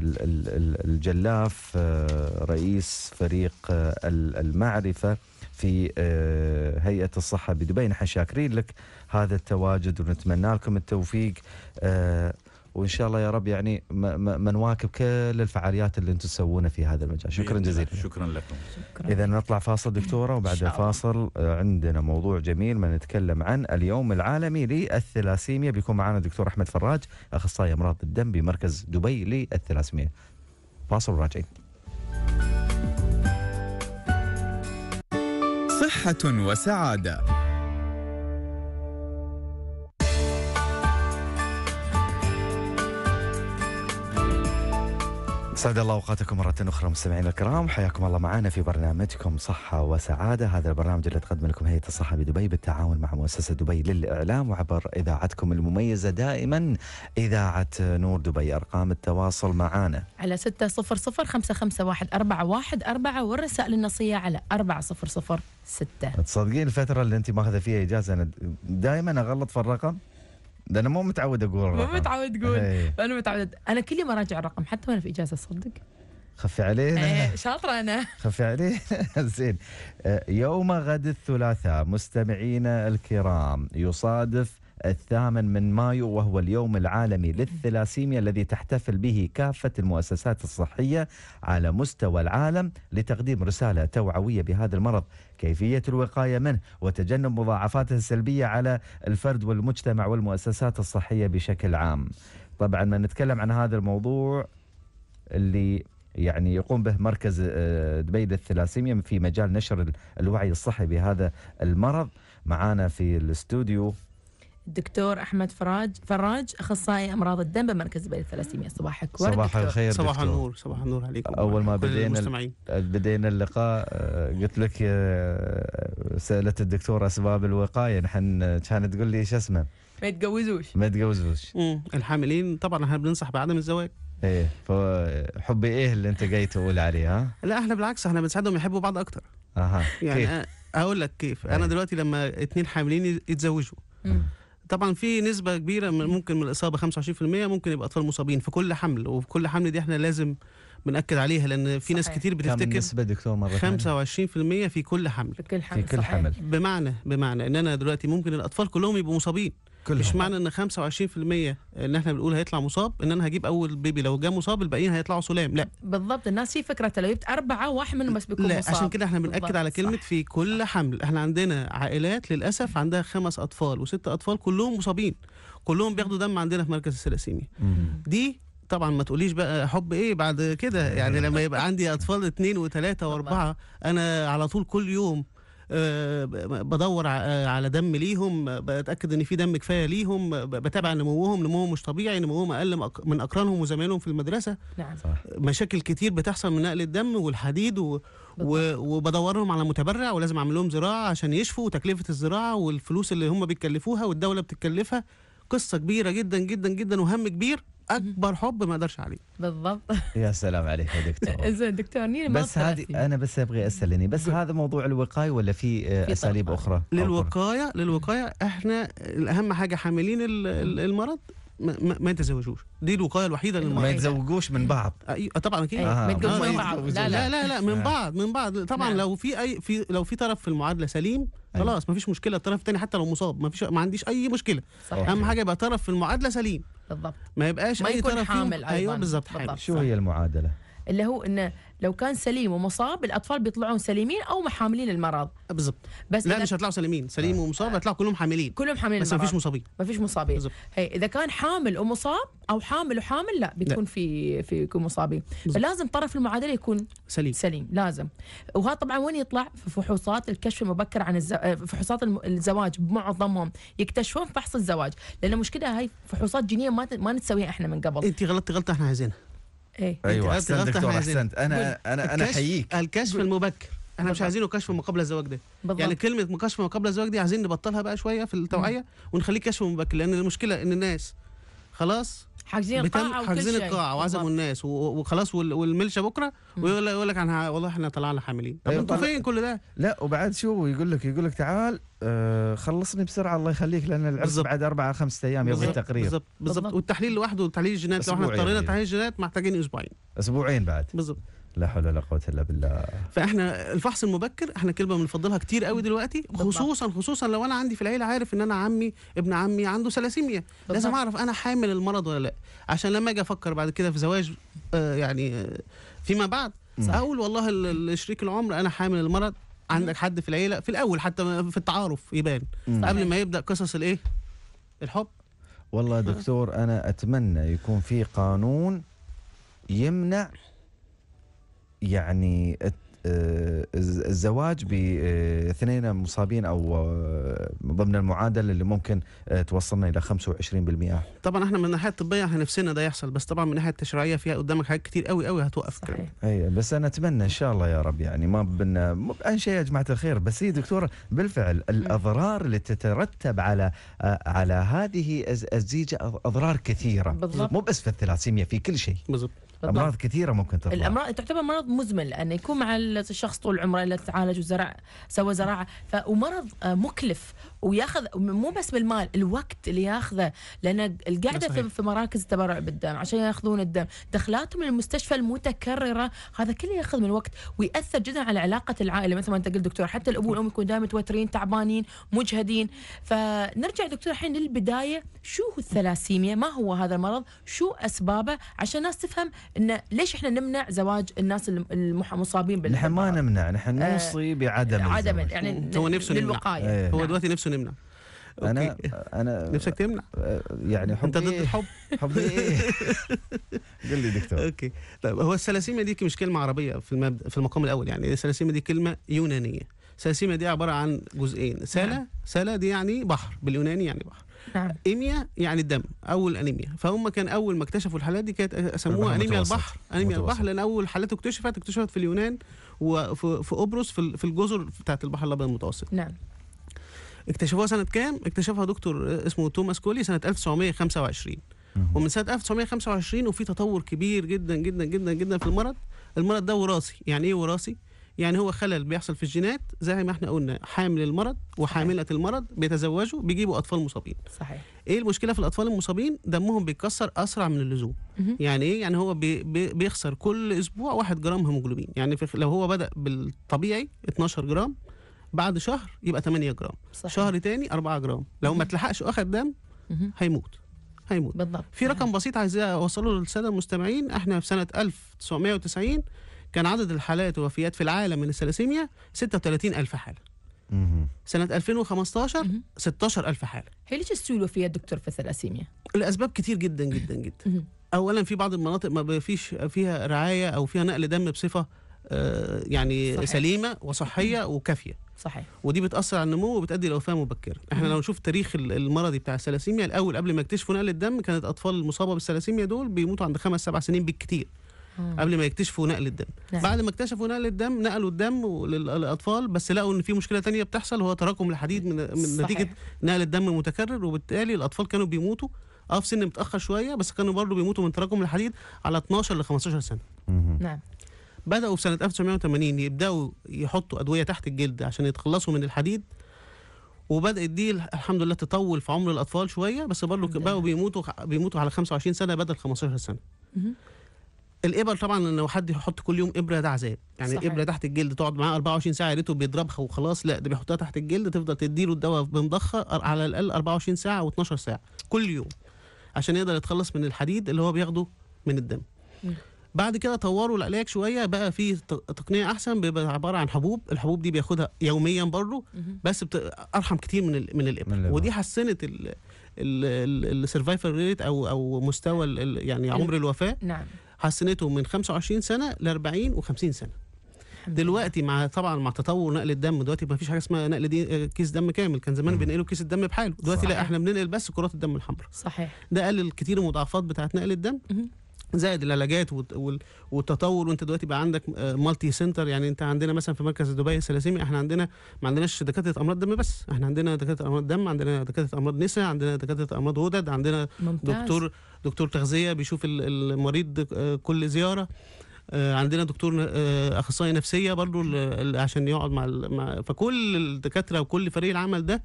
الجلاف آه، رئيس فريق المعرفه في هيئه الصحه بدبي نحن شاكرين لك هذا التواجد ونتمنى لكم التوفيق وان شاء الله يا رب يعني ما نواكب كل الفعاليات اللي انتم تسوونها في هذا المجال شكرا جزيلا شكرا لكم اذا نطلع فاصل دكتوره وبعد الفاصل عندنا موضوع جميل ما نتكلم عن اليوم العالمي للثلاسيميا بيكون معنا الدكتور احمد فراج اخصائي امراض الدم بمركز دبي للثلاسيميا فاصل وراجعين صحه وسعاده سعد الله اوقاتكم مرة اخرى مستمعينا الكرام حياكم الله معنا في برنامجكم صحة وسعادة هذا البرنامج اللي تقدم لكم هيئة الصحة بدبي بالتعاون مع مؤسسة دبي للإعلام وعبر إذاعتكم المميزة دائما إذاعة نور دبي أرقام التواصل معنا على 600 والرسائل النصية على 4006 تصدقين الفترة اللي أنت ماخذة فيها إجازة أنا دائما أغلط في الرقم؟ ده انا مو متعود اقول الرقم مو متعود تقول فانا إيه. متعود انا كل يوم اراجع الرقم حتى وانا في اجازه صدق خفي علينا ايه شاطرة أنا خفي علينا زين آه، يوم غد الثلاثاء مستمعينا الكرام يصادف الثامن من مايو وهو اليوم العالمي للثلاسيميا الذي تحتفل به كافة المؤسسات الصحية على مستوى العالم لتقديم رسالة توعوية بهذا المرض كيفية الوقاية منه وتجنب مضاعفاته السلبية على الفرد والمجتمع والمؤسسات الصحية بشكل عام طبعا ما نتكلم عن هذا الموضوع اللي يعني يقوم به مركز آه، دبي للثلاسيميا في مجال نشر الوعي الصحي بهذا المرض معانا في الاستوديو الدكتور احمد فراج فراج اخصائي امراض الدم بمركز البيت الثلاسيميا صباحك ورد صباح الخير صباح النور صباح النور عليكم اول ما بدينا بدينا اللقاء آه، قلت لك سالت الدكتور اسباب الوقايه نحن آه، كانت تقول لي شو اسمه ما يتجوزوش ما يتجوزوش الحاملين طبعا احنا بننصح بعدم الزواج ايه فحبي ايه اللي انت جاي تقول عليه ها؟ لا احنا بالعكس احنا بنساعدهم يحبوا بعض اكتر اها يعني كيف؟ اقول لك كيف انا إيه. دلوقتي لما اتنين حاملين يتزوجوا طبعا في نسبه كبيره من ممكن من الاصابه 25% ممكن يبقى اطفال مصابين في كل حمل وفي كل حمل دي احنا لازم بنأكد عليها لأن في صحيح. ناس كتير بتفتكر كم نسبة دكتور مرة 25% في كل حمل في كل حمل, في كل حمل. بمعنى بمعنى إن أنا دلوقتي ممكن الأطفال كلهم يبقوا مصابين كلهم. مش معنى ان 25% ان احنا بنقول هيطلع مصاب ان انا هجيب اول بيبي لو جه مصاب الباقيين هيطلعوا سلام لا بالضبط الناس في فكره لو جبت اربعه واحد منهم بس بيكون لا مصاب عشان كده احنا بناكد على كلمه صح. في كل حمل احنا عندنا عائلات للاسف عندها خمس اطفال وست اطفال كلهم مصابين كلهم بياخدوا دم عندنا في مركز السلاسيمي دي طبعا ما تقوليش بقى حب ايه بعد كده يعني لما يبقى عندي اطفال اثنين وثلاثه واربعه انا على طول كل يوم آه، بدور آه، على دم ليهم بتاكد ان في دم كفايه ليهم بتابع نموهم نموهم مش طبيعي نموهم اقل من اقرانهم وزمايلهم في المدرسه نعم. صح. مشاكل كتير بتحصل من نقل الدم والحديد و... و... وبدورهم على متبرع ولازم اعمل لهم زراعه عشان يشفوا وتكلفه الزراعه والفلوس اللي هم بيتكلفوها والدوله بتكلفها قصه كبيره جدا جدا جدا وهم كبير اكبر حب ما اقدرش عليه بالضبط يا سلام عليك يا دكتور زين دكتور نيل بس هذه انا بس ابغي اسالني بس هذا موضوع الوقايه ولا في آه، اساليب اخرى للوقايه للوقايه احنا اهم حاجه حاملين المرض ما, ما يتزوجوش دي الوقايه الوحيده اللي ما يتزوجوش من بعض ايوه طبعا اكيد آه. من بعض لا لا لا, لا من آه. بعض من بعض طبعا نعم. لو في اي في لو في طرف في المعادله سليم أيوة. خلاص أيه. ما فيش مشكله الطرف الثاني حتى لو مصاب ما فيش ما عنديش اي مشكله صحيح. اهم حاجه يبقى طرف في المعادله سليم بالضبط ما يبقاش ما اي يكون حامل ايوه بالضبط حامل شو هي المعادله اللي هو انه لو كان سليم ومصاب الاطفال بيطلعون سليمين او محاملين المرض بالضبط بس لا مش هيطلعوا سليمين سليم آه. ومصاب هيطلعوا كلهم حاملين كلهم حاملين بس ما فيش مصابين ما فيش مصابين هي إيه، اذا كان حامل ومصاب او حامل وحامل لا بيكون لا. في في يكون مصابين فلازم طرف المعادله يكون سليم سليم لازم وهذا طبعا وين يطلع في فحوصات الكشف المبكر عن الز... آه، فحوصات الزواج معظمهم يكتشفون فحص الزواج لان المشكله هاي فحوصات جينيه ما ما نتسويها احنا من قبل انت غلطتي غلطه احنا عايزينها ايه ايوه احسنت دكتور احسنت انا انا انا احييك الكشف المبكر احنا مش عايزينه كشف ما قبل الزواج ده بالضبط. يعني كلمه كشف ما قبل الزواج دي عايزين نبطلها بقى شويه في التوعيه ونخليه كشف مبكر لان المشكله ان الناس خلاص حاجزين القاعه حاجزين القاعه وعزموا الناس وخلاص والملشه بكره ويقول لك انا والله احنا طلعنا حاملين طب أيوة، انتوا فين كل ده؟ لا وبعد شو يقول لك يقول لك تعال آه، خلصني بسرعه الله يخليك لان العرس بعد اربع خمسة ايام يوم التقرير بالضبط بالضبط والتحليل لوحده والتحليل الجينات لو احنا اضطرينا يعني. تحليل الجينات محتاجين اسبوعين اسبوعين بعد بالضبط لا حول ولا قوه الا بالله فاحنا الفحص المبكر احنا كلمه بنفضلها كتير قوي دلوقتي خصوصا خصوصا لو انا عندي في العيله عارف ان انا عمي ابن عمي عنده ثلاسيميا لازم اعرف انا حامل المرض ولا لا عشان لما اجي افكر بعد كده في زواج آه، يعني آه، فيما بعد اقول والله شريك العمر انا حامل المرض عندك حد في العيله في الاول حتى في التعارف يبان قبل ما يبدا قصص الايه الحب والله آه. دكتور انا اتمنى يكون في قانون يمنع يعني آه، الزواج باثنين آه، مصابين او آه، ضمن المعادله اللي ممكن توصلنا الى 25% طبعا احنا من الناحيه الطبيه احنا نفسنا ده يحصل بس طبعا من الناحيه التشريعيه فيها قدامك حاجات كتير قوي قوي هتوقف كده اي بس انا اتمنى ان شاء الله يا رب يعني ما بن ان شيء يا جماعه الخير بس هي إيه دكتوره بالفعل الاضرار اللي تترتب على على هذه الزيجه اضرار كثيره بالضبط مو بس في الثلاسيميا في كل شيء بالضبط امراض كثيره ممكن تطلع الامراض تعتبر مرض مزمن لانه يكون مع الشخص طول عمره لا تعالج وزرع سوى زراعه ومرض آه، مكلف وياخذ مو بس بالمال الوقت اللي ياخذه لان القعده صحيح. في مراكز التبرع بالدم عشان ياخذون الدم دخلاتهم للمستشفى المتكرره هذا كله ياخذ من وقت وياثر جدا على علاقه العائله مثل ما انت قلت دكتور حتى الابو والام يكونوا دائما متوترين تعبانين مجهدين فنرجع دكتور الحين للبدايه شو هو الثلاسيميا ما هو هذا المرض شو اسبابه عشان الناس تفهم ان ليش احنا نمنع زواج الناس المصابين بالحمار نحن ما نمنع نحن آه، نوصي بعدم عدم يعني هو نفسه للوقايه هو نعم. دلوقتي نفسه نمنع انا أوكي. انا نفسك تمنع أه، يعني حب انت ضد الحب حب ايه قل لي دكتور اوكي طيب هو السلاسيما دي مش كلمه عربيه في المبدا في المقام الاول يعني السلاسيميا دي كلمه يونانيه سلاسيما دي عباره عن جزئين سلا نعم. سلا دي يعني بحر باليوناني يعني بحر نعم. ايميا يعني الدم او الانيميا فهم كان اول ما اكتشفوا الحالات دي كانت سموها انيميا البحر انيميا البحر لان اول حالات اكتشفت اكتشفت في اليونان وفي قبرص في الجزر بتاعت البحر الابيض المتوسط نعم اكتشفوها سنه كام اكتشفها دكتور آه، اسمه توماس كولي سنه 1925 ومن سنه 1925 وفي تطور كبير جدا جدا جدا جدا في المرض المرض ده وراثي يعني ايه وراثي يعني هو خلل بيحصل في الجينات زي ما احنا قلنا حامل المرض وحامله المرض بيتزوجوا بيجيبوا اطفال مصابين صحيح ايه المشكله في الاطفال المصابين دمهم بيتكسر اسرع من اللزوم يعني ايه يعني هو بي بي بيخسر كل اسبوع 1 جرام هيموجلوبين يعني لو هو بدا بالطبيعي 12 جرام بعد شهر يبقى 8 جرام صحيح. شهر تاني 4 جرام لو ما تلحقش اخر دم هيموت هيموت بالضبط في رقم بسيط عايز اوصله للساده المستمعين احنا في سنه 1990 كان عدد الحالات والوفيات في العالم من الثلاسيميا 36000 حاله سنة 2015 16000 حالة. هي ليش تسوي الوفيات دكتور في الثلاسيميا؟ الأسباب كتير جدا جدا جدا. أولا في بعض المناطق ما فيش فيها رعاية أو فيها نقل دم بصفة آه، يعني صحيح. سليمه وصحيه وكافيه صحيح ودي بتاثر على النمو وبتؤدي لوفاه مبكره احنا لو نشوف تاريخ المرضي بتاع السلاسيميا الاول قبل ما يكتشفوا نقل الدم كانت اطفال المصابه بالسلاسيميا دول بيموتوا عند خمس سبع سنين بالكتير مم. قبل ما يكتشفوا نقل الدم نعم. بعد ما اكتشفوا نقل الدم نقلوا الدم للاطفال بس لقوا ان في مشكله تانية بتحصل هو تراكم الحديد من, من نتيجه نقل الدم المتكرر وبالتالي الاطفال كانوا بيموتوا اه في سن متاخر شويه بس كانوا برضه بيموتوا من تراكم الحديد على 12 ل 15 سنه نعم بدأوا في سنة 1980 يبدأوا يحطوا أدوية تحت الجلد عشان يتخلصوا من الحديد وبدأت دي الحمد لله تطول في عمر الأطفال شوية بس برضه بقوا بيموتوا بيموتوا على 25 سنة بدل 15 سنة. الابر طبعا لو حد يحط كل يوم ابره ده عذاب يعني صحيح. الابره تحت الجلد تقعد معاه 24 ساعه يا ريته بيضربها وخلاص لا ده بيحطها تحت الجلد تفضل تديله الدواء بمضخه على الاقل 24 ساعه و12 ساعه كل يوم عشان يقدر يتخلص من الحديد اللي هو بياخده من الدم بعد كده طوروا العلاج شويه بقى في تقنيه احسن بيبقى عباره عن حبوب الحبوب دي بياخدها يوميا برضه بس ارحم كتير من من الابر ودي حسنت السرفايفل ريت او او مستوى يعني عمر الوفاه نعم حسنته من 25 سنه ل 40 و50 سنه دلوقتي مع طبعا مع تطور نقل الدم دلوقتي ما فيش حاجه اسمها نقل دي كيس دم كامل كان زمان بنقله كيس الدم بحاله دلوقتي صحيح. لا احنا بننقل بس كرات الدم الحمراء صحيح ده قلل كتير المضاعفات بتاعه نقل الدم زائد العلاجات والتطور وانت دلوقتي بقى عندك مالتي آه، سنتر يعني انت عندنا مثلا في مركز دبي السلاسيمي احنا عندنا ما عندناش دكاتره امراض دم بس احنا عندنا دكاتره امراض دم عندنا دكاتره امراض نساء عندنا دكاتره امراض غدد عندنا ممتاز. دكتور دكتور تغذيه بيشوف المريض آه، كل زياره آه، عندنا دكتور اخصائي نفسيه برضو عشان يقعد مع فكل الدكاتره وكل فريق العمل ده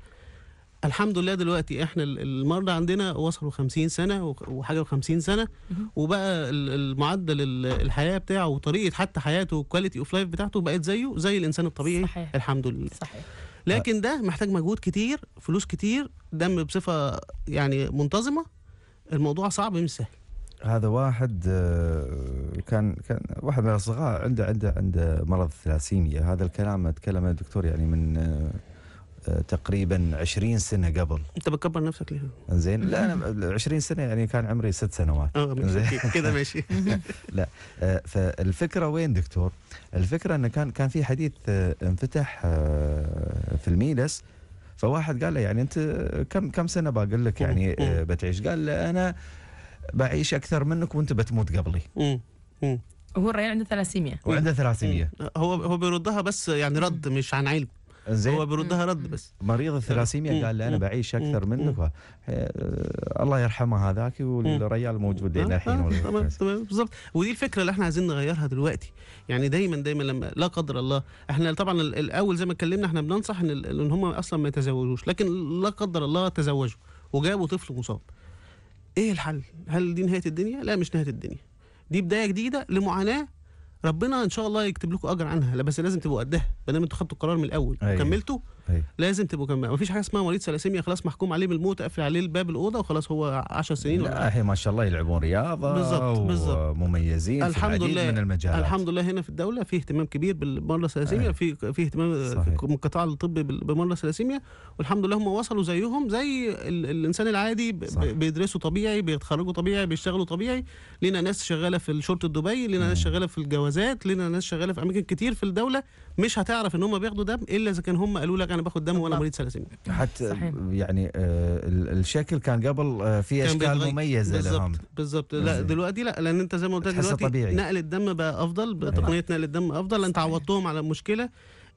فالحمد لله دلوقتي احنا المرضى عندنا وصلوا 50 سنه وحاجه و50 سنه وبقى المعدل الحياه بتاعه وطريقه حتى حياته والكواليتي اوف لايف بتاعته بقت زيه زي الانسان الطبيعي صحيح. الحمد لله صحيح لكن ده محتاج مجهود كتير فلوس كتير دم بصفه يعني منتظمه الموضوع صعب مش سهل هذا واحد آه، كان كان واحد من الاصدقاء عنده عنده عنده مرض ثلاسيميا هذا الكلام اتكلم الدكتور يعني من آه، تقريبا 20 سنه قبل انت بتكبر نفسك ليه؟ زين لا انا 20 سنه يعني كان عمري ست سنوات اه كذا ماشي لا آه، فالفكره وين دكتور؟ الفكره انه كان كان في حديث آه، انفتح آه، في الميلس فواحد قال له يعني انت كم كم سنه باقول لك يعني بتعيش؟ قال له انا بعيش اكثر منك وانت بتموت قبلي. هو الريان عنده ثلاسيميا وعنده ثلاسيميا هو هو بيردها بس يعني رد مش عن علم زين هو بيردها رد بس مريض الثلاسيميا قال لي انا بعيش اكثر منك آه، الله يرحمه هذاك والريال موجود لنا آه، الحين آه، تمام بالظبط ودي الفكره اللي احنا عايزين نغيرها دلوقتي يعني دايما دايما لما لا قدر الله احنا طبعا الاول زي ما اتكلمنا احنا بننصح ان ان هم اصلا ما يتزوجوش لكن لا قدر الله تزوجوا وجابوا طفل مصاب ايه الحل؟ هل دي نهايه الدنيا؟ لا مش نهايه الدنيا دي بدايه جديده لمعاناه ربنا ان شاء الله يكتب لكم اجر عنها لا بس لازم تبقوا قدها ما دام انتوا خدتوا القرار من الاول أيوة. وكملتوا أي. لازم تبقوا كمان مفيش حاجه اسمها مريض سلاسيميا خلاص محكوم عليه بالموت اقفل عليه الباب الاوضه وخلاص هو 10 سنين لا هي ما شاء الله يلعبون رياضه بالظبط بالظبط ومميزين الحمد في لله من المجالات الحمد لله هنا في الدوله في اهتمام كبير بالمرضى الثلاسيميا في في اهتمام صحيح. من القطاع الطبي بالمرضى السلاسيميا والحمد لله هم وصلوا زيهم زي ال الانسان العادي بيدرسوا طبيعي بيتخرجوا طبيعي بيشتغلوا طبيعي لينا ناس شغاله في شرطه دبي لينا ناس شغاله في الجوازات لينا ناس شغاله في اماكن كتير في الدوله مش هتعرف ان هم بياخدوا دم الا اذا كان هم قالوا لك انا باخد دم وانا مريض ثلاسيميا حتى صحيح. يعني آه الشكل كان قبل آه في اشكال مميزه بالزبط لهم بالظبط لا دلوقتي لا لان انت زي ما قلت لك دلوقتي طبيعي. نقل الدم بقى افضل بتقنيه أيوة. نقل الدم افضل انت عوضتهم على مشكله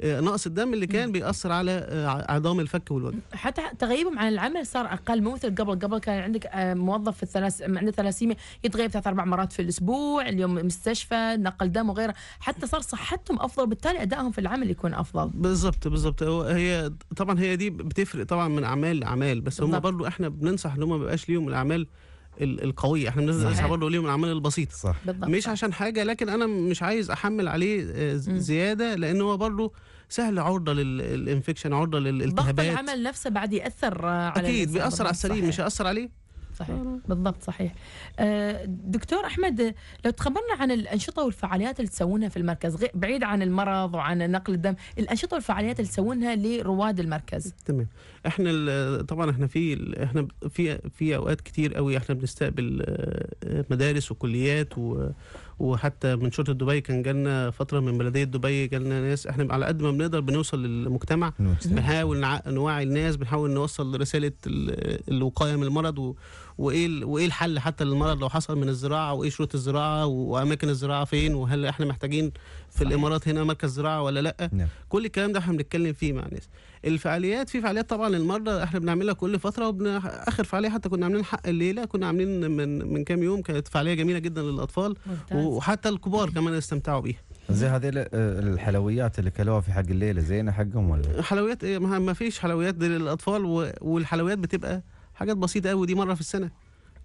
آه، نقص الدم اللي كان بيأثر على آه، عظام الفك والوجه حتى تغيبهم عن العمل صار اقل مو مثل قبل قبل كان عندك آه، موظف في الثلاث عنده ثلاسيميا يتغيب ثلاث اربع مرات في الاسبوع اليوم مستشفى نقل دم وغيره حتى صار صحتهم افضل بالتالي ادائهم في العمل يكون افضل بالضبط بالضبط هي طبعا هي دي بتفرق طبعا من اعمال لاعمال بس هم برضو احنا بننصح ان هم ما بيبقاش ليهم الاعمال القويه احنا بننزل اسعى برضه ليهم الاعمال البسيطه صح. مش عشان حاجه لكن انا مش عايز احمل عليه آه، زياده لان هو برضه سهل عرضه للانفكشن عرضه للالتهابات ضغط العمل نفسه بعد ياثر على اكيد بيأثر على السرير مش هيأثر عليه صحيح بالضبط صحيح آه، دكتور أحمد لو تخبرنا عن الأنشطة والفعاليات اللي تسوونها في المركز بعيد عن المرض وعن نقل الدم الأنشطة والفعاليات اللي تسوونها لرواد المركز تمام احنا طبعا احنا في احنا في في اوقات كتير قوي احنا بنستقبل آه، مدارس وكليات و وحتى من شرطه دبي كان جالنا فتره من بلديه دبي جالنا ناس احنا على قد ما بنقدر بنوصل للمجتمع بنحاول نوعي الناس بنحاول نوصل رساله الوقايه من المرض و... وايه وايه الحل حتى للمرض لو حصل من الزراعه وايه شروط الزراعه واماكن الزراعه فين وهل احنا محتاجين في صحيح. الامارات هنا مركز زراعه ولا لا نعم. كل الكلام ده احنا بنتكلم فيه مع الناس الفعاليات في فعاليات طبعا للمرضى احنا بنعملها كل فتره وبن... اخر فعاليه حتى كنا عاملين حق الليله كنا عاملين من من كام يوم كانت فعاليه جميله جدا للاطفال ممتاز. وحتى الكبار كمان استمتعوا بيها زي هذه الحلويات اللي كلوها في حق الليله زينا حقهم ولا حلويات إيه؟ ما فيش حلويات للاطفال والحلويات بتبقى حاجات بسيطه قوي دي مره في السنه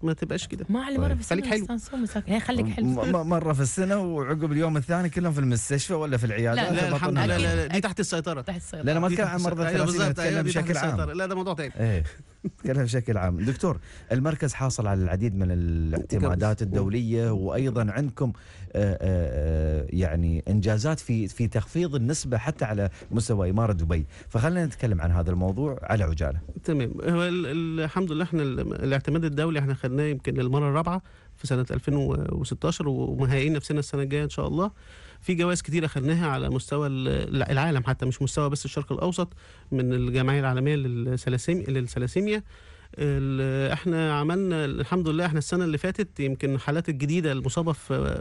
ما تبقاش كده ما على مره في طيب. السنه خليك حلو هي يعني خليك حلو مره في السنه وعقب اليوم الثاني كلهم في المستشفى ولا في العياده لا لا الحمد لا, لا, لا دي تحت السيطره تحت السيطره أيوة، أيوة، لا لا ما اتكلم عن مرضى الثلاثين اتكلم بشكل عام لا ده موضوع ثاني إيه. نتكلم بشكل عام دكتور المركز حاصل على العديد من الاعتمادات الدولية وأيضا عندكم آه، آه، آه، يعني إنجازات في في تخفيض النسبة حتى على مستوى إمارة دبي فخلنا نتكلم عن هذا الموضوع على عجالة تمام هو الحمد لله احنا الاعتماد الدولي احنا خدناه يمكن للمرة الرابعة في سنة 2016 ومهيئين نفسنا السنة الجاية إن شاء الله في جوائز كتير اخذناها على مستوى العالم حتى مش مستوى بس الشرق الاوسط من الجمعيه العالميه للسلاسيميا احنا عملنا الحمد لله احنا السنه اللي فاتت يمكن الحالات الجديده المصابه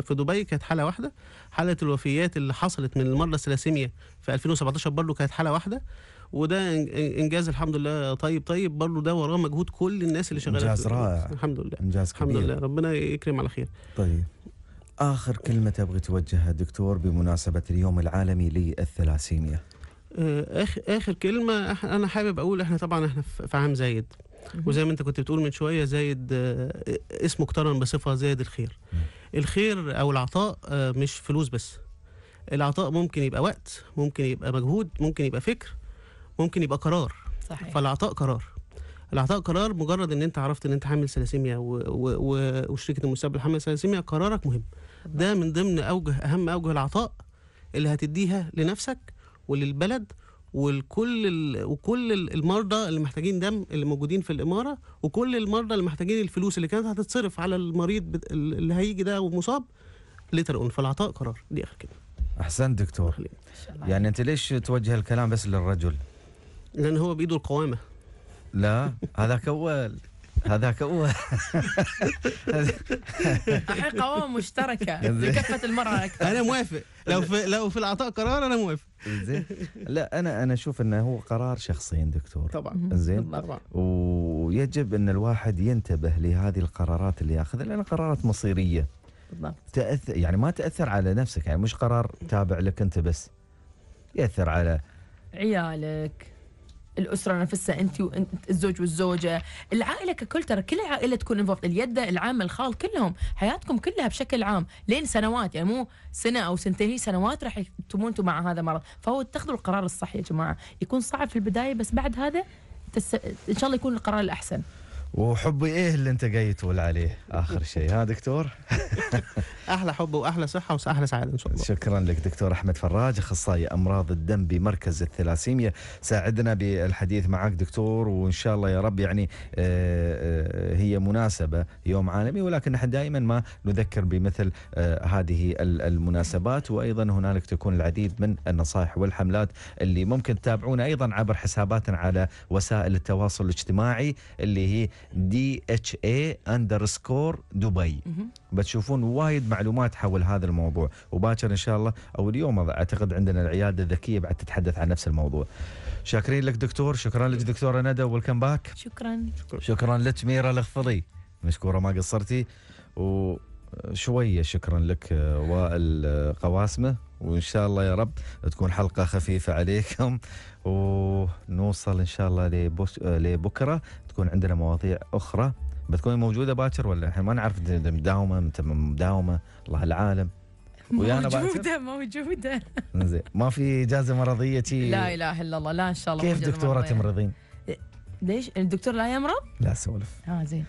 في دبي كانت حاله واحده حاله الوفيات اللي حصلت من المرضى السلاسيميا في 2017 برضه كانت حاله واحده وده انجاز الحمد لله طيب طيب برضه ده وراه مجهود كل الناس اللي شغاله انجاز رائع الحمد لله انجاز كبير الحمد لله ربنا يكرم على خير طيب آخر كلمة تبغي توجهها دكتور بمناسبة اليوم العالمي للثلاسيميا آه، آخر, كلمة أنا حابب أقول إحنا طبعا إحنا في عام زايد وزي ما أنت كنت بتقول من شوية زايد آه، اسمه اقترن بصفة زايد الخير الخير أو العطاء آه، مش فلوس بس العطاء ممكن يبقى وقت ممكن يبقى مجهود ممكن يبقى فكر ممكن يبقى قرار صحيح. فالعطاء قرار العطاء قرار مجرد ان انت عرفت ان انت حامل ثلاسيميا وشركه المستقبل حامل ثلاسيميا قرارك مهم ده من ضمن اوجه اهم اوجه العطاء اللي هتديها لنفسك وللبلد ولكل ال... وكل المرضى اللي محتاجين دم اللي موجودين في الاماره وكل المرضى اللي محتاجين الفلوس اللي كانت هتتصرف على المريض بت... اللي هيجي ده ومصاب اون فالعطاء قرار دي اخر كلمه احسن دكتور يعني انت ليش توجه الكلام بس للرجل لان هو بايده القوامه لا هذاك اول هذاك هو الحقيقه هو مشتركه لكفه المراه اكثر انا موافق لو في لو في العطاء قرار انا موافق زين لا انا انا اشوف انه هو قرار شخصي دكتور طبعا زين طبعا ويجب ان الواحد ينتبه لهذه القرارات اللي ياخذها لانها قرارات مصيريه بالضبط تاثر يعني ما تاثر على نفسك يعني مش قرار تابع لك انت بس ياثر على عيالك الاسره نفسها انت الزوج والزوجه العائله ككل ترى كل العائله تكون انفولف اليد العامه الخال كلهم حياتكم كلها بشكل عام لين سنوات يعني مو سنه او سنتين هي سنوات راح تموتوا مع هذا المرض فهو اتخذوا القرار الصح يا جماعه يكون صعب في البدايه بس بعد هذا تس... ان شاء الله يكون القرار الاحسن وحبي ايه اللي انت جاي تقول عليه اخر شيء ها دكتور احلى حب واحلى صحه واحلى سعاده ان شاء الله شكرا لك دكتور احمد فراج اخصائي امراض الدم بمركز الثلاسيميا ساعدنا بالحديث معك دكتور وان شاء الله يا رب يعني آه، آه، هي مناسبه يوم عالمي ولكن نحن دائما ما نذكر بمثل آه، هذه المناسبات وايضا هنالك تكون العديد من النصائح والحملات اللي ممكن تتابعونا ايضا عبر حساباتنا على وسائل التواصل الاجتماعي اللي هي دي اتش اي اندرسكور دبي بتشوفون وايد معلومات حول هذا الموضوع وباكر ان شاء الله او اليوم اعتقد عندنا العياده الذكيه بعد تتحدث عن نفس الموضوع شاكرين لك دكتور شكرا لك دكتوره ندى ويلكم باك شكرا شكرا لك ميرا الخفضي مشكوره ما قصرتي وشويه شكرا لك آه، وائل آه، قواسمه وان شاء الله يا رب تكون حلقه خفيفه عليكم ونوصل ان شاء الله لبكره تكون عندنا مواضيع اخرى بتكون موجوده باكر ولا احنا ما نعرف مداومه انت مداومه الله العالم ويانا موجوده موجوده زين ما في اجازه مرضيه شي لا اله الا الله لا ان شاء الله كيف دكتوره تمرضين؟ إيه، ليش الدكتور لا يمرض؟ لا سولف اه زين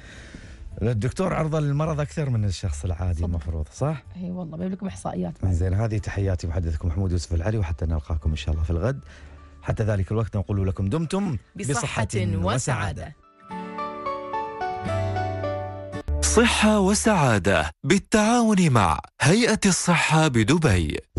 الدكتور عرضه للمرض اكثر من الشخص العادي المفروض صح؟ اي والله بجيب لكم احصائيات زين هذه تحياتي محدثكم محمود يوسف العلي وحتى نلقاكم ان شاء الله في الغد حتى ذلك الوقت نقول لكم دمتم بصحة, بصحة وسعادة صحة وسعادة بالتعاون مع هيئة الصحة بدبي